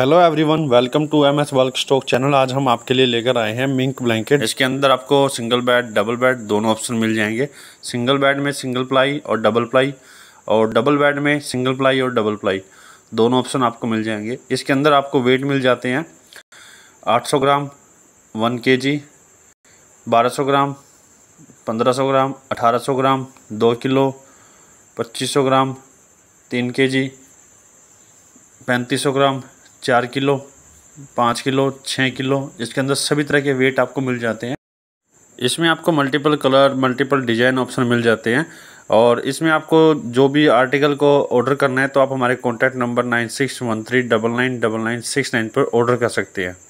hello everyone welcome to M S work stock channel आज हम आपके लिए लेकर आए हैं मिंक ब्लैंकेट इसके अंदर आपको सिंगल बेड डबल बेड दोनों ऑप्शन मिल जाएंगे सिंगल बेड में सिंगल प्लाई और डबल प्लाई और डबल बेड में सिंगल प्लाई और डबल प्लाई दोनों ऑप्शन आपको मिल जाएंगे इसके अंदर आपको वेट मिल जाते हैं आठ ग्राम वन के जी बारह ग्राम पंद्रह ग्राम अठारह ग्राम दो किलो पच्चीस ग्राम तीन के जी ग्राम चार किलो पाँच किलो छः किलो इसके अंदर सभी तरह के वेट आपको मिल जाते हैं इसमें आपको multiple colour multiple design option मिल जाते हैं और इसमें आपको जो भी आर्टिकल को ऑर्डर करना है तो आप हमारे contact number nine six one three double nine double nine six nine पर ऑर्डर कर सकते हैं